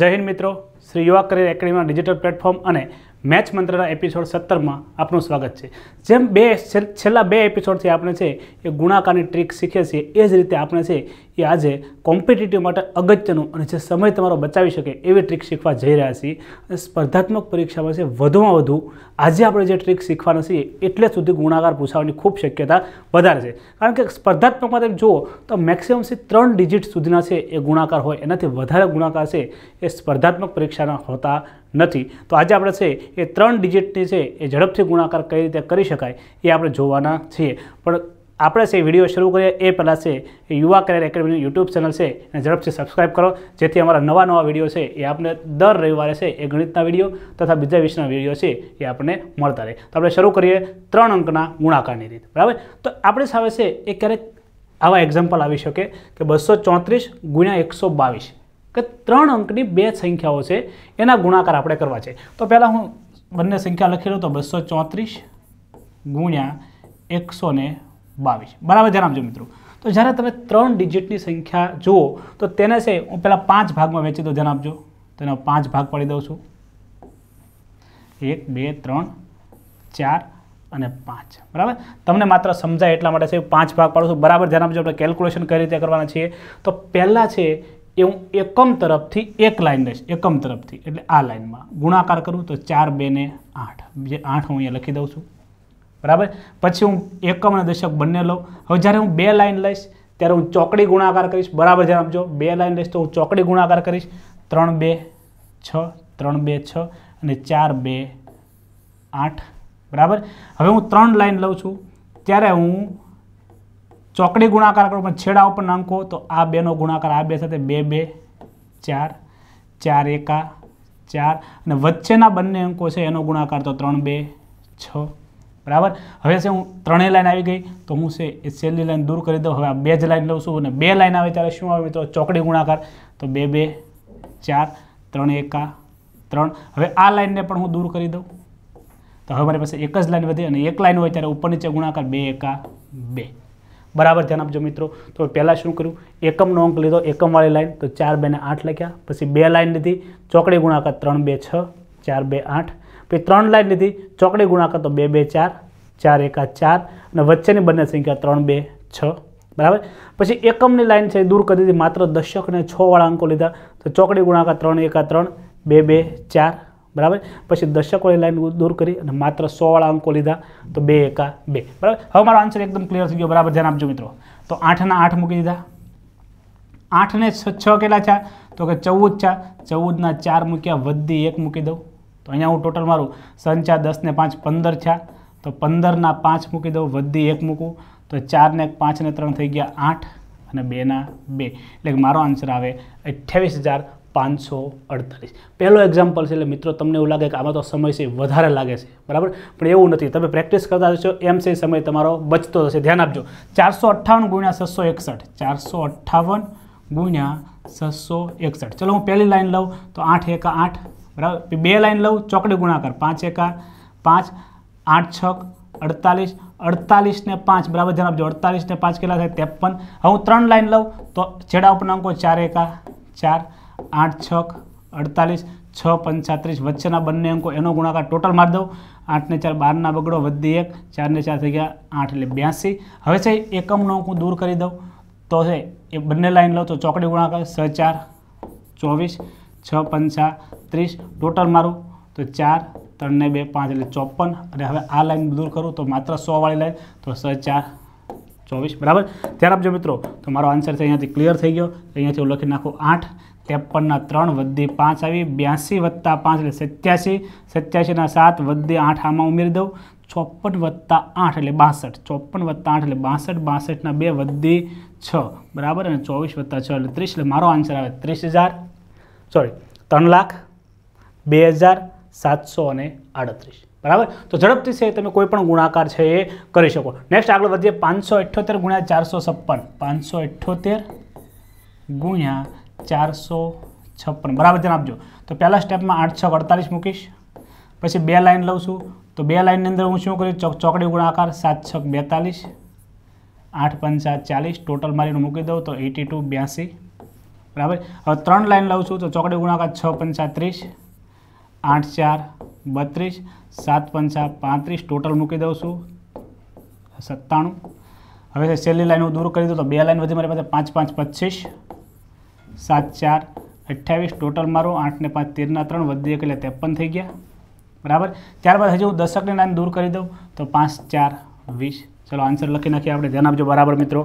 જય હિન્દ મિત્રો શ્રી યુવા કરિયર એકેડમીના ડિજિટલ પ્લેટફોર્મ અને મેચ મંત્રના એપિસોડ સત્તરમાં આપનું સ્વાગત છે જેમ બે છેલ્લા બે એપિસોડથી આપણે છે એ ગુણાકારની ટ્રીક શીખીએ છીએ એ જ રીતે આપણે છે એ આજે કોમ્પિટિટિવ માટે અગત્યનું અને જે સમય તમારો બચાવી શકે એવી ટ્રીક શીખવા જઈ રહ્યા છીએ સ્પર્ધાત્મક પરીક્ષામાં છે વધુમાં વધુ આજે આપણે જે ટ્રીક શીખવાના છીએ એટલે સુધી ગુણાકાર પૂછાવાની ખૂબ શક્યતા વધારે છે કારણ કે સ્પર્ધાત્મકમાં તમે જુઓ તો મેક્સિમમ છે ત્રણ ડિજિટ સુધીના છે એ ગુણાકાર હોય એનાથી વધારે ગુણાકાર છે એ સ્પર્ધાત્મક પરીક્ષાના હોતા નથી તો આજે આપણે છે એ ત્રણ ડિજિટની છે એ ઝડપથી ગુણાકાર કઈ રીતે કરી શકાય એ આપણે જોવાના છીએ પણ આપણે છે વિડીયો શરૂ કરીએ એ પહેલાં છે એ યુવા કરિયર એકેડમીની યુટ્યુબ ચેનલ છે એને ઝડપથી સબસ્ક્રાઈબ કરો જેથી અમારા નવા નવા વિડીયો છે એ આપણે દર રવિવારે છે એ ગણિતના વિડીયો તથા બીજા વિષયના વિડીયો છે એ આપણને મળતા રહે તો આપણે શરૂ કરીએ ત્રણ અંકના ગુણાકારની રીત બરાબર તો આપણે સામે છે એ ક્યારેક આવા એક્ઝામ્પલ આવી શકે કે બસો ચોત્રીસ ગુણ્યા એકસો બાવીસ કે ત્રણ અંકની બે સંખ્યાઓ છે એના ગુણાકાર આપણે કરવા છે તો પહેલાં હું બંને સંખ્યા લખી લઉં તો બસો ચોત્રીસ ગુણ્યા એકસો બાવીસ બરાબર જણાવજો મિત્રો તો જ્યારે તમે ત્રણ ડિજિટની સંખ્યા જુઓ તો તેને છે હું પહેલાં પાંચ ભાગમાં વેચી દો જણાવજો તેનો પાંચ ભાગ પાડી દઉં છું એક બે ત્રણ ચાર અને પાંચ બરાબર તમને માત્ર સમજાય એટલા માટે છે પાંચ ભાગ પાડું છું બરાબર ધ્યાન આપણે કેલ્ક્યુલેશન કઈ રીતે કરવાના છીએ તો પહેલાં છે એ હું એકમ તરફથી એક લાઇન લઈશ એકમ તરફથી એટલે આ લાઇનમાં ગુણાકાર કરું તો ચાર બે ને આઠ જે આઠ હું અહીંયા લખી દઉં છું બરાબર પછી હું એકમ અને દશક બંને લઉં હવે જ્યારે હું બે લાઇન લઈશ ત્યારે હું ચોકડી ગુણાકાર કરીશ બરાબર ધ્યાન આપજો બે લાઇન લઈશ તો હું ચોકડી ગુણાકાર કરીશ ત્રણ બે છ ત્રણ બે છ અને ચાર બે આઠ બરાબર હવે હું ત્રણ લાઇન લઉં છું ત્યારે હું ચોકડી ગુણાકાર કરો પણ છેડા ઉપરના અંકો તો આ બેનો ગુણાકાર આ બે સાથે બે બે ચાર ચાર એકા ચાર અને વચ્ચેના બંને અંકો છે એનો ગુણાકાર તો ત્રણ બે છ બરાબર હવે છે હું ત્રણેય લાઈન આવી ગઈ તો હું છે એ છેલ્લી લાઈન દૂર કરી દઉં હવે આ બે જ લાઈન લઉં છું અને બે લાઈન આવે ત્યારે શું આવે તો ચોકડી ગુણાકાર તો બે બે ચાર ત્રણ એકા ત્રણ હવે આ લાઈનને પણ હું દૂર કરી દઉં તો હવે મારી પાસે એક જ લાઈન વધી અને એક લાઈન હોય ત્યારે ઉપર નીચે ગુણાકાર બે એકા બે બરાબર ધ્યાન આપજો મિત્રો તો પહેલાં શું કર્યું એકમનો અંક લીધો એકમવાળી લાઈન તો ચાર બેને આઠ લખ્યા પછી બે લાઈન લીધી ચોકડી ગુણાકાર ત્રણ બે છ ચાર બે આઠ પછી ત્રણ લાઈન લીધી ચોકડી ગુણાકાર તો બે બે ચાર ચાર એકા ચાર અને વચ્ચેની બંને સંખ્યા ત્રણ બે છ બરાબર પછી એકમની લાઇન છે દૂર કરી દીધી માત્ર દશક અને છ વાળા અંકો લીધા તો ચોકડી ગુણાકાર ત્રણ એકા ત્રણ બે બે ચાર બરાબર પછી દશકોની લાઈન દૂર કરી અને માત્ર સોવાળા અંકો લીધા તો બે એકા બે બરાબર હવે મારો આન્સર એકદમ ક્લિયર થઈ ગયો બરાબર ધ્યાન આપજો મિત્રો તો આઠના આઠ મૂકી દીધા આઠને છ કેટલા છે તો કે ચૌદ છે ચૌદના ચાર મૂક્યા વધી એક મૂકી દઉં તો અહીંયા હું ટોટલ મારું સંચા દસને પાંચ પંદર છે તો પંદરના પાંચ મૂકી દઉં વધી એક મૂકું તો ચારને એક પાંચને ત્રણ થઈ ગયા આઠ અને બેના બે એટલે મારો આન્સર આવે અઠ્યાવીસ હજાર પાંચસો અડતાલીસ પહેલો એક્ઝામ્પલ છે એટલે મિત્રો તમને એવું લાગે કે આમાં તો સમય છે વધારે લાગે છે બરાબર પણ એવું નથી તમે પ્રેક્ટિસ કરતા હશો એમ છે સમય તમારો બચતો થશે ધ્યાન આપજો ચારસો અઠ્ઠાવન ગુણ્યા છસો એકસઠ ચારસો અઠ્ઠાવન ગુણ્યા છસો એકસઠ ચલો હું પહેલી લાઈન લઉં તો આઠ એકા આઠ બરાબર બે લાઈન લઉં ચોકડી ગુણાકાર પાંચ એકા પાંચ આઠ છક અડતાલીસ અડતાલીસને પાંચ બરાબર ધ્યાન આપજો અડતાલીસને પાંચ કેટલા થાય ત્રેપન હું ત્રણ લાઈન લઉં તો છેડા ઉપરના અંકો ચાર એકા ચાર આઠ છક અડતાલીસ છ પંચાત્રીસ વચ્ચેના બંને અંકો એનો ગુણાકાર ટોટલ મારી દઉં આઠને ચાર બારના બગડો વધી એક ચારને ચાર થઈ ગયા આઠ એટલે બ્યાસી હવે છે એકમનો અંક હું દૂર કરી દઉં તો છે એ બંને લાઈન લઉં તો ચોકડી ગુણાકાર સ ચાર ચોવીસ છ પંચા ત્રીસ ટોટલ મારું તો ચાર ત્રણને બે પાંચ એટલે ચોપન અને હવે આ લાઈન દૂર કરું તો માત્ર સોવાળી લાઈન તો સ ચાર ચોવીસ બરાબર ત્યાર આપજો મિત્રો તો મારો આન્સર છે અહીંયાથી ક્લિયર થઈ ગયો અહીંયાથી હું લખી નાખું આઠ ત્રેપનના ત્રણ વધી પાંચ આવી બ્યાસી વત્તા પાંચ એટલે સત્યાસી સત્યાસીના સાત વધી આઠ આમાં ઉમેરી દઉં ચોપન વત્તા આઠ એટલે બાસઠ ચોપન વત્તા આઠ એટલે બાસઠ બાસઠના બે વધી છ બરાબર અને ચોવીસ વત્તા છ એટલે ત્રીસ એટલે મારો આન્સર આવે ત્રીસ હજાર સોરી ત્રણ લાખ બે હજાર સાતસો અને આડત્રીસ બરાબર તો ઝડપથી છે તમે કોઈ પણ ગુણાકાર છે એ કરી શકો નેક્સ્ટ આગળ વધીએ પાંચસો અઠ્યોતેર ગુણ્યા ચારસો છપ્પન પાંચસો અઠ્યોતેર ગુણ્યા ચારસો છપ્પન બરાબર ધ્યાન આપજો તો પહેલાં સ્ટેપમાં આઠ છ અડતાલીસ મૂકીશ પછી બે લાઇન લઉં છું તો બે લાઇનની અંદર હું શું કરીશ ચોક ચોકડી ગુણાકાર સાત છ બેતાલીસ આઠ પંચા ચાલીસ ટોટલ મારીને મૂકી દઉં તો એટી ટુ બ્યાસી બરાબર હવે ત્રણ લાઇન લઉં છું તો ચોકડી ગુણાકાર છ પંચા ત્રીસ આઠ ચાર બત્રીસ સાત પંચા પાંત્રીસ ટોટલ મૂકી દઉં છું સત્તાણું હવે છેલ્લી લાઇન હું દૂર કરી દઉં તો બે લાઇન વધી મારી પાસે પાંચ પાંચ પચીસ સાત ચાર અઠ્યાવીસ ટોટલ મારો આઠને પાંચ તેરના ત્રણ વધે એટલે ત્રેપન થઈ ગયા બરાબર ત્યારબાદ હજુ હું દશકને નામ દૂર કરી દઉં તો પાંચ ચાર વીસ ચલો આન્સર લખી નાખીએ આપણે ધ્યાન આપજો બરાબર મિત્રો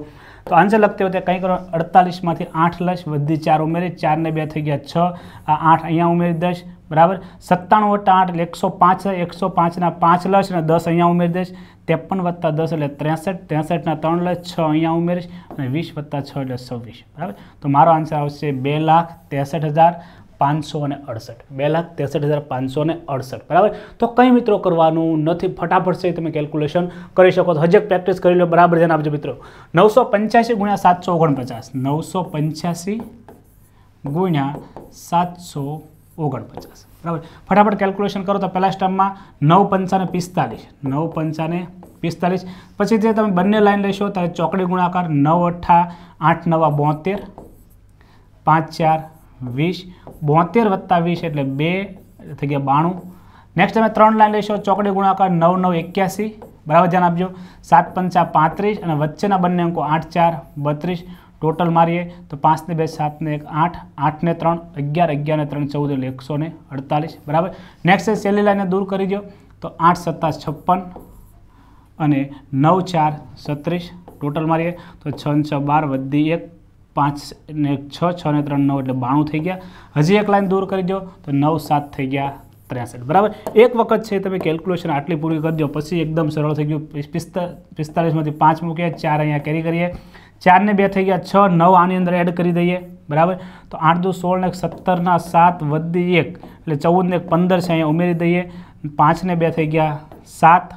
તો આન્સર લખતી વખતે કંઈ કરો અડતાલીસમાંથી આઠ લસ વધી ચાર ઉમેરી ચારને બે થઈ ગયા છ આ આઠ અહીંયા ઉમેરી દસ બરાબર સત્તાણું વત્તા આઠ એટલે એકસો પાંચ એકસો પાંચના પાંચ લસ અને દસ અહીંયા ઉમેરી દઈશ ત્રેપન વત્તા દસ એટલે ત્રેસઠ ત્રેસઠના ત્રણ લસ છ અહીંયા ઉમેરીશ અને વીસ વત્તા છ એટલે છવ્વીસ બરાબર તો મારો આન્સર આવશે બે લાખ ત્રેસઠ હજાર પાંચસો અને અડસઠ બે લાખ ત્રેસઠ હજાર પાંચસો ને અડસઠ બરાબર તો કંઈ મિત્રો કરવાનું નથી ફટાફટ સહી તમે કેલ્ક્યુલેશન કરી શકો છો હજી પ્રેક્ટિસ કરી લો બરાબર ધ્યાન આપજો મિત્રો નવસો પંચ્યાસી ગુણ્યા સાતસો ઓગણપચાસ નવસો પંચ્યાસી ગુણ્યા સાતસો ઓગણપચાસ બરાબર ફટાફટ કેલ્ક્યુલેશન કરો તો પહેલા સ્ટમમાં નવ પંચાને પિસ્તાલીસ નવ પંચાને પિસ્તાલીસ પછી જે તમે બંને લાઈન લેશો ત્યારે ચોકડી ગુણાકાર નવ અઠ્ઠા આઠ નવા બોતેર પાંચ ચાર વીસ બોતેર વત્તા વીસ એટલે બે થઈ ગયા બાણું નેક્સ્ટ તમે ત્રણ લાઈન લેશો ચોકડી ગુણાકાર નવ નવ એક્યાસી બરાબર ધ્યાન આપજો સાત પંચા પાંત્રીસ અને વચ્ચેના બંને અંકો આઠ ચાર બત્રીસ ટોટલ મારીએ તો પાંચને બે સાતને એક આઠ આઠને ત્રણ અગિયાર અગિયારને ત્રણ ચૌદ એટલે એકસો અડતાલીસ બરાબર નેક્સ્ટ એ સેલી લાઈને દૂર કરી દો તો આઠ સત્તાસ છપ્પન અને નવ ચાર સત્રીસ ટોટલ મારીએ તો છ છ બાર વધી એક પાંચ ને છ છ ને ત્રણ નવ એટલે બાણું થઈ ગયા હજી એક લાઈન દૂર કરી દો તો નવ સાત થઈ ગયા ત્રેસઠ બરાબર એક વખત છે તમે કેલ્ક્યુલેશન આટલી પૂરી કરી દો પછી એકદમ સરળ થઈ ગયું પિસ્તા પિસ્તાળીસમાંથી પાંચ મૂકીએ ચાર અહીંયા કેરી કરીએ ચારને બે થઈ ગયા છ નવ આની અંદર એડ કરી દઈએ બરાબર તો આઠ દો સોળ ને સત્તરના સાત વધી એક એટલે ચૌદ ને પંદર છે અહીંયા ઉમેરી દઈએ પાંચને બે થઈ ગયા સાત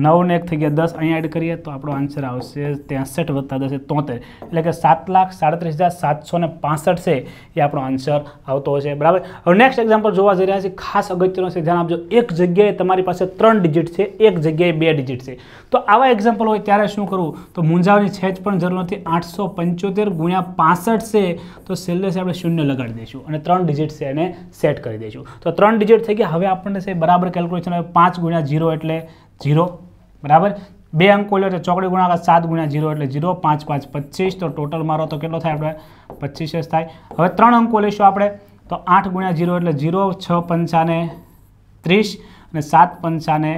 નવ ને એક થઈ ગયા દસ અહીંયા એડ કરીએ તો આપણો આન્સર આવશે ત્રેસઠ વત્તા દસ તોતેર એટલે કે સાત લાખ સાડત્રીસ હજાર સાતસો ને પાસઠ છે એ આપણો આન્સર આવતો હશે બરાબર હવે નેક્સ્ટ એક્ઝામ્પલ જોવા જઈ રહ્યા છે ખાસ અગત્યનો છે ધ્યાન આપજો એક જગ્યાએ તમારી પાસે ત્રણ ડિજિટ છે એક જગ્યાએ બે ડિજિટ છે તો આવા એક્ઝામ્પલ હોય ત્યારે શું કરવું તો મૂંઝાવની છેજ પણ જરૂર નથી આઠસો પંચોતેર ગુણ્યા પાસઠ છે તો છેલ્લે છે આપણે શૂન્ય લગાડી દઈશું અને ત્રણ ડિજિટ છે એને સેટ કરી દઈશું તો ત્રણ ડિજિટ થઈ ગયા હવે આપણને છે બરાબર કેલ્ક્યુલેશન પાંચ ગુણ્યા જીરો એટલે જીરો બરાબર બે અંકો એટલે ચોકડી ગુણાકાર સાત ગુણ્યા જીરો એટલે જીરો પાંચ પાંચ પચીસ તો ટોટલ મારો તો કેટલો થાય આપણે પચીસ જ થાય હવે ત્રણ અંકો લઈશું આપણે તો આઠ ગુણ્યા જીરો એટલે જીરો છ પંચાને ત્રીસ અને સાત પંચાને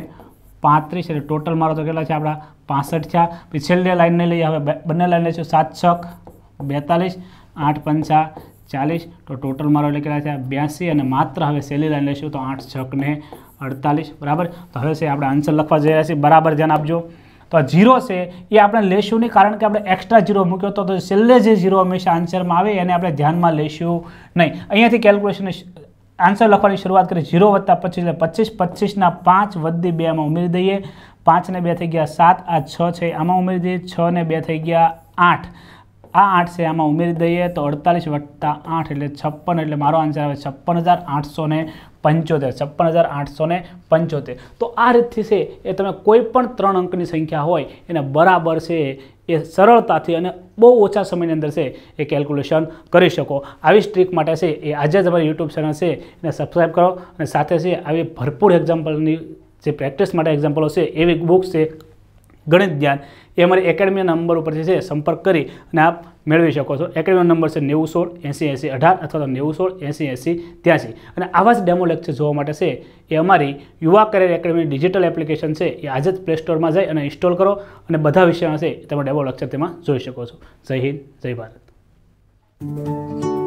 પાંત્રીસ એટલે ટોટલ મારો તો કેટલા છે આપણા પાંસઠ થયા પછી છેલ્લે લાઈનને લઈએ હવે બંને લાઈન લઈશું સાત છ બેતાલીસ આઠ પંચા ચાલીસ તો ટોટલ મારો એટલે કેટલા થયા બ્યાસી અને માત્ર હવે સેલી લાઈન લઈશું તો આઠ છકને અડતાલીસ બરાબર તો હવે છે આપણે આન્સર લખવા જઈ રહ્યા છીએ બરાબર ધ્યાન આપજો તો જીરો છે એ આપણે લેશું નહીં કારણ કે આપણે એક્સ્ટ્રા જીરો મૂક્યો તો છેલ્લે જે જીરો હંમેશા આન્સરમાં આવે એને આપણે ધ્યાનમાં લઈશું નહીં અહીંયાથી કેલ્ક્યુલેશન આન્સર લખવાની શરૂઆત કરી જીરો વત્તા પચીસ એટલે પચીસ પચીસના પાંચ વધી બે આમાં ઉમેરી દઈએ પાંચને બે થઈ ગયા સાત આ છ છે આમાં ઉમેરી દઈએ છ ને બે થઈ ગયા આઠ આ આઠ છે આમાં ઉમેરી દઈએ તો અડતાલીસ વત્તા આઠ એટલે છપ્પન એટલે મારો આન્સર આવે છપ્પન હજાર આઠસો ને પંચોતેર છપ્પન હજાર આઠસો પંચોતેર તો આ રીતથી છે એ તમે કોઈ પણ ત્રણ અંકની સંખ્યા હોય એને બરાબર છે એ સરળતાથી અને બહુ ઓછા સમયની અંદર છે એ કેલ્ક્યુલેશન કરી શકો આવી સ્ટ્રીક માટે છે એ આજે તમારી યુટ્યુબ ચેનલ છે એને સબસ્ક્રાઈબ કરો અને સાથે છે આવી ભરપૂર એક્ઝામ્પલની જે પ્રેક્ટિસ માટે એક્ઝામ્પલો છે એવી બુક્સ છે ગણિત જ્ઞાન એ અમારી એકેડમીના નંબર ઉપરથી છે સંપર્ક કરી અને આપ મેળવી શકો છો એકેડમીનો નંબર છે નેવું સોળ એંસી એંસી અઢાર અથવા તો નેવું સોળ એંસી એંસી ત્યાંસી અને આવા જ ડેમો લેક્ચર જોવા માટે છે એ અમારી યુવા કરિયર એકેડમીની ડિજિટલ એપ્લિકેશન છે એ આજે જ પ્લે સ્ટોરમાં જાય અને ઇન્સ્ટોલ કરો અને બધા વિષયમાં છે તમે ડેમો લેક્ચર તેમાં જોઈ શકો છો જય હિન્દ જય ભારત